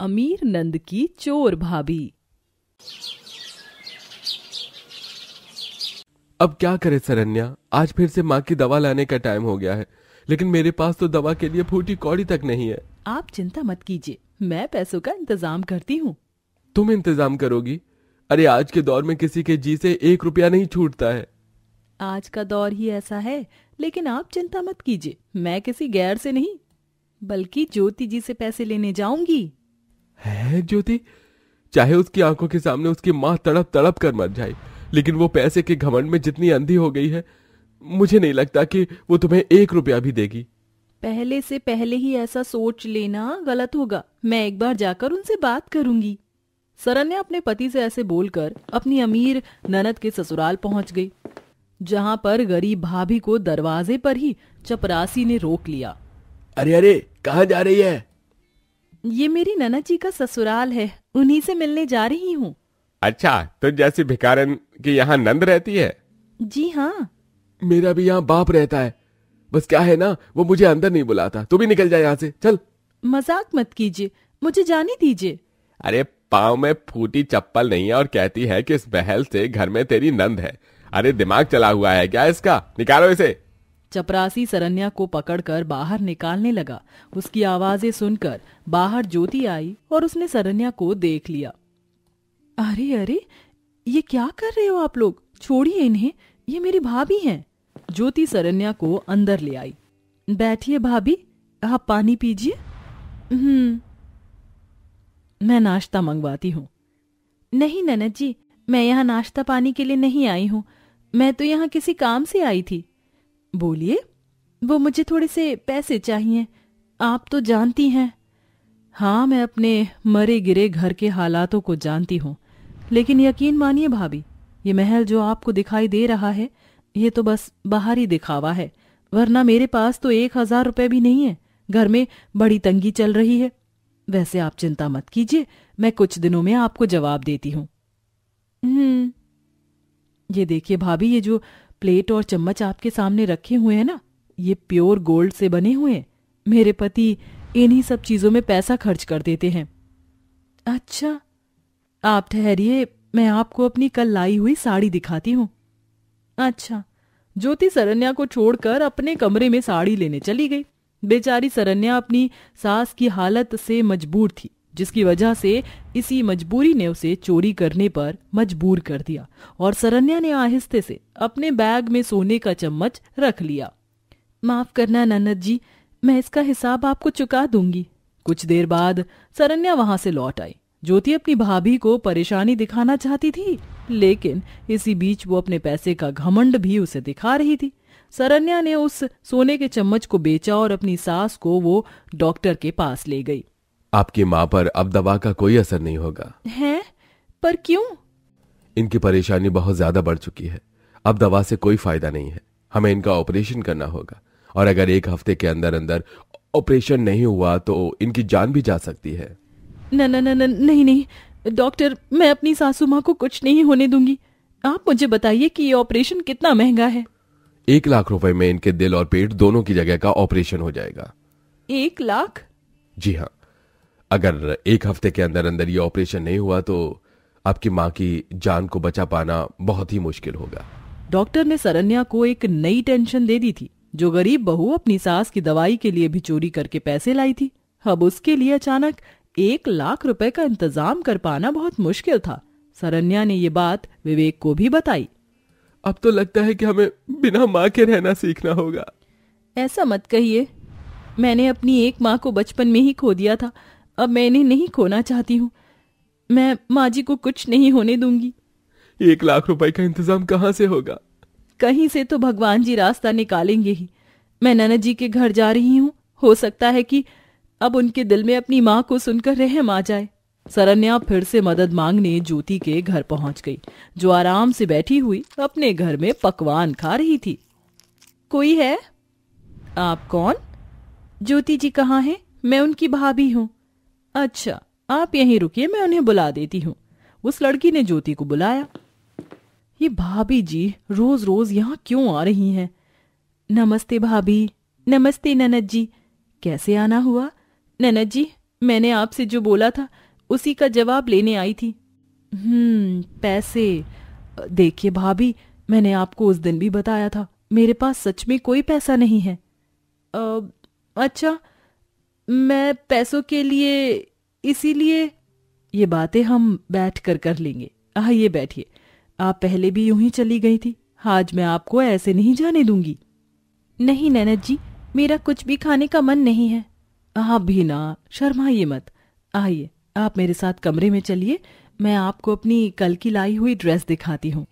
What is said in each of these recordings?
अमीर नंद की चोर भाभी अब क्या करे सरन्या आज फिर से माँ की दवा लाने का टाइम हो गया है लेकिन मेरे पास तो दवा के लिए फूटी कौड़ी तक नहीं है आप चिंता मत कीजिए मैं पैसों का इंतजाम करती हूँ तुम इंतजाम करोगी अरे आज के दौर में किसी के जी से एक रुपया नहीं छूटता है आज का दौर ही ऐसा है लेकिन आप चिंता मत कीजिए मैं किसी गैर से नहीं बल्कि ज्योति जी से पैसे लेने जाऊंगी है ज्योति चाहे उसकी आंखों के सामने उसकी माँ तड़प तड़प कर मर जाए लेकिन वो पैसे के घमंड में जितनी अंधी हो गई है मुझे नहीं लगता कि वो तुम्हें एक रुपया भी देगी पहले से पहले ही ऐसा सोच लेना गलत होगा मैं एक बार जाकर उनसे बात करूंगी सरन ने अपने पति से ऐसे बोलकर अपनी अमीर ननद के ससुराल पहुंच गई जहां पर गरीब भाभी को दरवाजे पर ही चपरासी ने रोक लिया अरे अरे कहा जा रही है ये मेरी नना जी का ससुराल है उन्हीं से मिलने जा रही हूँ अच्छा तो जैसी भिकारन की यहाँ नंद रहती है जी हाँ मेरा भी यहाँ बाप रहता है बस क्या है ना वो मुझे अंदर नहीं बुलाता तू भी निकल जाए यहाँ से चल मजाक मत कीजिए मुझे जाने दीजिए अरे पाँव में फूटी चप्पल नहीं है और कहती है कि इस महल से घर में तेरी नंद है अरे दिमाग चला हुआ है क्या इसका निकालो इसे चपरासी सरन्या को पकड़कर बाहर निकालने लगा उसकी आवाजें सुनकर बाहर ज्योति आई और उसने सरन्या को देख लिया अरे अरे ये क्या कर रहे हो आप लोग छोड़िए इन्हें ये मेरी भाभी हैं ज्योति सरन्या को अंदर ले आई बैठिए भाभी आप पानी पीजिए हम्म मैं नाश्ता मंगवाती हूँ नहीं ननद जी मैं यहाँ नाश्ता पानी के लिए नहीं आई हूँ मैं तो यहाँ किसी काम से आई थी बोलिए वो मुझे थोड़े से पैसे चाहिए आप तो जानती हैं हाँ मैं अपने मरे गिरे घर के हालातों को जानती हूँ लेकिन यकीन मानिए भाभी ये महल जो आपको दिखाई दे रहा है ये तो बस बाहरी दिखावा है वरना मेरे पास तो एक हजार रुपये भी नहीं है घर में बड़ी तंगी चल रही है वैसे आप चिंता मत कीजिए मैं कुछ दिनों में आपको जवाब देती हूँ हम्म। ये देखिए भाभी ये जो प्लेट और चम्मच आपके सामने रखे हुए हैं ना ये प्योर गोल्ड से बने हुए हैं मेरे पति इन्हीं सब चीजों में पैसा खर्च कर देते हैं अच्छा आप ठहरिए मैं आपको अपनी कल लाई हुई साड़ी दिखाती हूँ अच्छा ज्योति सरन्या को छोड़कर अपने कमरे में साड़ी लेने चली गई बेचारी सरन्या अपनी सास की हालत से मजबूर थी जिसकी वजह से इसी मजबूरी ने उसे चोरी करने पर मजबूर कर दिया और सरन्या ने आहिस्ते से अपने बैग में सोने का चम्मच रख लिया माफ करना ननद जी मैं इसका हिसाब आपको चुका दूंगी कुछ देर बाद सरन्या वहां से लौट आई ज्योति अपनी भाभी को परेशानी दिखाना चाहती थी लेकिन इसी बीच वो अपने पैसे का घमंड भी उसे दिखा रही थी सरन्या ने उस सोने के चम्मच को बेचा और अपनी सास को वो डॉक्टर के पास ले गई आपकी माँ पर अब दवा का कोई असर नहीं होगा है पर क्यों इनकी परेशानी बहुत ज्यादा बढ़ चुकी है अब दवा से कोई फायदा नहीं है हमें इनका ऑपरेशन करना होगा और अगर एक हफ्ते के अंदर अंदर ऑपरेशन नहीं हुआ तो इनकी जान भी जा सकती है न न न नहीं नहीं डॉक्टर मैं अपनी सासू माँ को कुछ नहीं होने दूंगी आप मुझे बताइए कि ये ऑपरेशन कितना महंगा है एक लाख रुपए में इनके दिल और पेट दोनों की जगह का ऑपरेशन हो जाएगा एक लाख जी हाँ अगर एक हफ्ते के अंदर अंदर ये ऑपरेशन नहीं हुआ तो आपकी माँ की जान को बचा पाना बहुत ही मुश्किल होगा डॉक्टर ने सरन्या को एक नई टेंशन दे दी थी जो गरीब बहू अपनी सास की दवाई के लिए भी चोरी करके पैसे लाई थी अब उसके लिए अचानक एक लाख रुपए का इंतजाम कर पाना बहुत मुश्किल था सरन्या ने ये बात विवेक को भी बताई अब तो लगता है कि हमें बिना माँ के रहना सीखना होगा ऐसा मत कहिए मैंने अपनी एक माँ को बचपन में ही खो दिया था अब मैं इन्हें नहीं खोना चाहती हूँ मैं माँ जी को कुछ नहीं होने दूंगी एक लाख रुपए का इंतजाम कहाँ से होगा कहीं से तो भगवान जी रास्ता निकालेंगे ही मैं नन जी के घर जा रही हूँ हो सकता है कि अब उनके दिल में अपनी माँ को सुनकर रहम आ जाए सरन्या फिर से मदद मांगने ज्योति के घर पहुंच गई जो आराम से बैठी हुई अपने घर में पकवान खा रही थी कोई है आप कौन ज्योति जी कहाँ हैं मैं उनकी भाभी हूँ अच्छा आप यहीं रुकिए मैं उन्हें बुला देती हूँ उस लड़की ने ज्योति को बुलाया ये भाभी जी रोज रोज यहाँ क्यों आ रही हैं नमस्ते भाभी नमस्ते ननद जी कैसे आना हुआ ननद जी मैंने आपसे जो बोला था उसी का जवाब लेने आई थी हम्म पैसे देखिए भाभी मैंने आपको उस दिन भी बताया था मेरे पास सच में कोई पैसा नहीं है आ, अच्छा मैं पैसों के लिए इसीलिए ये बातें हम बैठ कर कर लेंगे आइए बैठिए आप पहले भी यूं ही चली गई थी आज मैं आपको ऐसे नहीं जाने दूंगी नहीं नैनद जी मेरा कुछ भी खाने का मन नहीं है आप भी ना शर्माइए मत आइए आप मेरे साथ कमरे में चलिए मैं आपको अपनी कल की लाई हुई ड्रेस दिखाती हूँ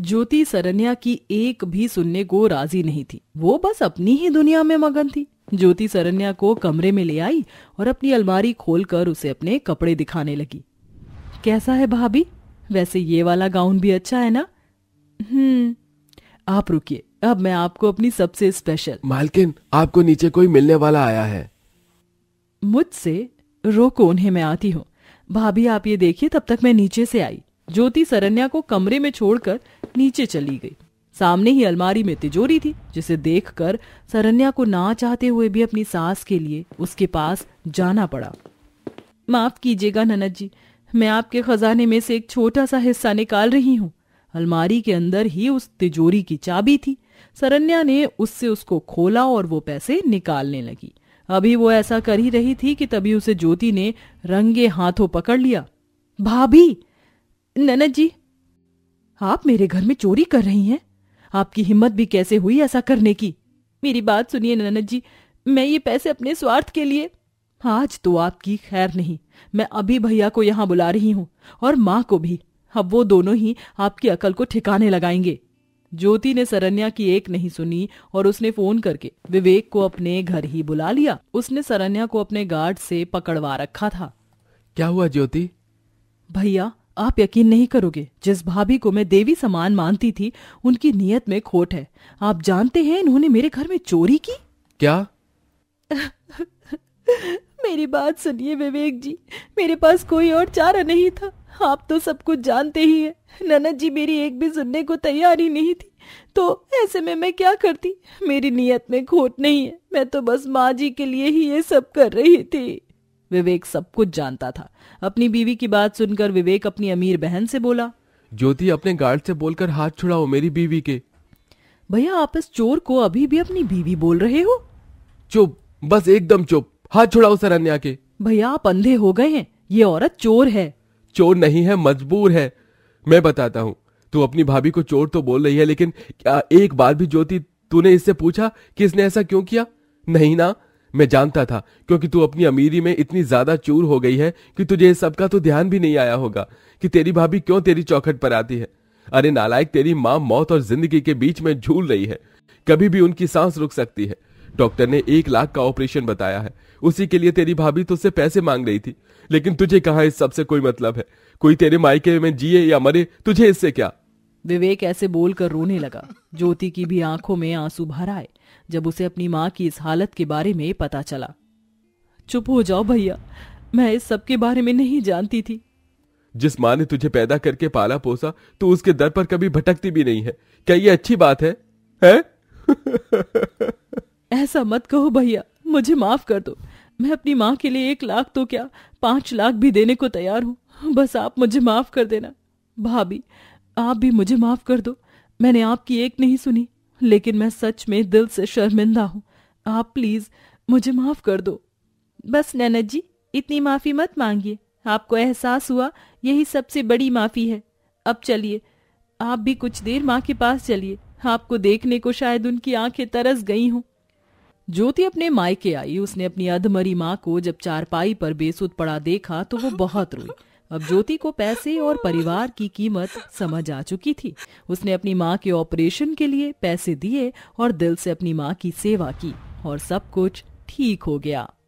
ज्योति सरन्या की एक भी सुनने को राजी नहीं थी वो बस अपनी ही दुनिया में मगन थी ज्योति सरन्या को कमरे में ले आई और अपनी अलमारी खोलकर उसे अपने कपड़े दिखाने लगी कैसा है भाभी वैसे ये वाला गाउन भी अच्छा है ना हम्म आप रुकिए अब मैं आपको अपनी सबसे स्पेशल मालकिन आपको नीचे कोई मिलने वाला आया है मुझसे रोको उन्हें मैं आती हूँ भाभी आप ये देखिए तब तक मैं नीचे से आई ज्योति सरन्या को कमरे में छोड़कर नीचे चली गई सामने ही अलमारी में तिजोरी थी जिसे देखकर सरन्या को ना चाहते हुए भी अपनी सास के लिए उसके पास जाना पड़ा माफ कीजिएगा ननद जी मैं आपके खजाने में से एक छोटा सा हिस्सा निकाल रही हूँ अलमारी के अंदर ही उस तिजोरी की चाबी थी सरन्या ने उससे उसको खोला और वो पैसे निकालने लगी अभी वो ऐसा कर ही रही थी कि तभी उसे ज्योति ने रंगे हाथों पकड़ लिया भाभी ननद जी आप मेरे घर में चोरी कर रही हैं आपकी हिम्मत भी कैसे हुई ऐसा करने की मेरी बात सुनिए ननद जी मैं ये पैसे अपने स्वार्थ के लिए आज तो आपकी खैर नहीं मैं अभी भैया को यहाँ बुला रही हूँ और माँ को भी अब वो दोनों ही आपकी अकल को ठिकाने लगाएंगे ज्योति ने सरन्या की एक नहीं सुनी और उसने फोन करके विवेक को अपने घर ही बुला लिया उसने सरन्या को अपने गार्ड से पकड़वा रखा था क्या हुआ ज्योति भैया आप यकीन नहीं करोगे जिस भाभी को मैं देवी समान मानती थी उनकी नीयत में खोट है आप जानते हैं इन्होंने मेरे घर में चोरी की क्या मेरी बात सुनिए विवेक जी मेरे पास कोई और चारा नहीं था आप तो सब कुछ जानते ही हैं ननद जी मेरी एक भी सुनने को तैयार ही नहीं थी तो ऐसे में मैं क्या करती मेरी नीयत में खोट नहीं है मैं तो बस माँ जी के लिए ही ये सब कर रही थी विवेक सब कुछ जानता था अपनी बीवी की बात सुनकर विवेक अपनी अमीर बहन से बोला ज्योति अपने गार्ड से बोलकर हाथ छुड़ाओ मेरी बीवी के भैया आप इस चोर को अभी भी अपनी बीवी बोल रहे हो चुप बस एकदम चुप हाथ छुड़ाओ अन्या के भैया आप अंधे हो गए हैं ये औरत चोर है चोर नहीं है मजबूर है मैं बताता हूँ तू अपनी भाभी को चोर तो बोल रही है लेकिन क्या एक बार भी ज्योति तूने इससे पूछा कि इसने ऐसा क्यों किया नहीं ना मैं जानता था क्योंकि तू अपनी अमीरी में इतनी ज्यादा चूर हो गई है कि तुझे इस सब का तो ध्यान भी नहीं आया होगा कि तेरी भाभी क्यों तेरी चौखट पर आती है अरे नालायक तेरी माँ मौत और जिंदगी के बीच में झूल रही है कभी भी उनकी सांस रुक सकती है डॉक्टर ने एक लाख का ऑपरेशन बताया है उसी के लिए तेरी भाभी तुझसे पैसे मांग रही थी लेकिन तुझे कहा इस सबसे कोई मतलब है कोई तेरे मायके में जिए या मरे तुझे इससे क्या विवेक ऐसे बोलकर रोने लगा ज्योति की भी आंखों में आंसू भर आए जब उसे अपनी माँ की इस हालत के बारे में पता चला चुप हो जाओ भैया मैं इस सब के बारे में नहीं जानती थी जिस माँ ने तुझे पैदा करके पाला पोसा तो उसके दर पर कभी भटकती भी नहीं है क्या ये अच्छी बात है, है? ऐसा मत कहो भैया मुझे माफ कर दो मैं अपनी माँ के लिए एक लाख तो क्या पांच लाख भी देने को तैयार हूँ बस आप मुझे माफ कर देना भाभी आप भी मुझे माफ कर दो मैंने आपकी एक नहीं सुनी लेकिन मैं सच में दिल से शर्मिंदा हूँ आप प्लीज मुझे माफ कर दो बस नैनद जी इतनी माफी मत मांगिए आपको एहसास हुआ यही सबसे बड़ी माफी है अब चलिए आप भी कुछ देर माँ के पास चलिए आपको देखने को शायद उनकी आंखें तरस गई हों ज्योति अपने मायके आई उसने अपनी अधमरी माँ को जब चारपाई पर बेसुध पड़ा देखा तो वो बहुत रोई अब ज्योति को पैसे और परिवार की कीमत समझ आ चुकी थी उसने अपनी माँ के ऑपरेशन के लिए पैसे दिए और दिल से अपनी माँ की सेवा की और सब कुछ ठीक हो गया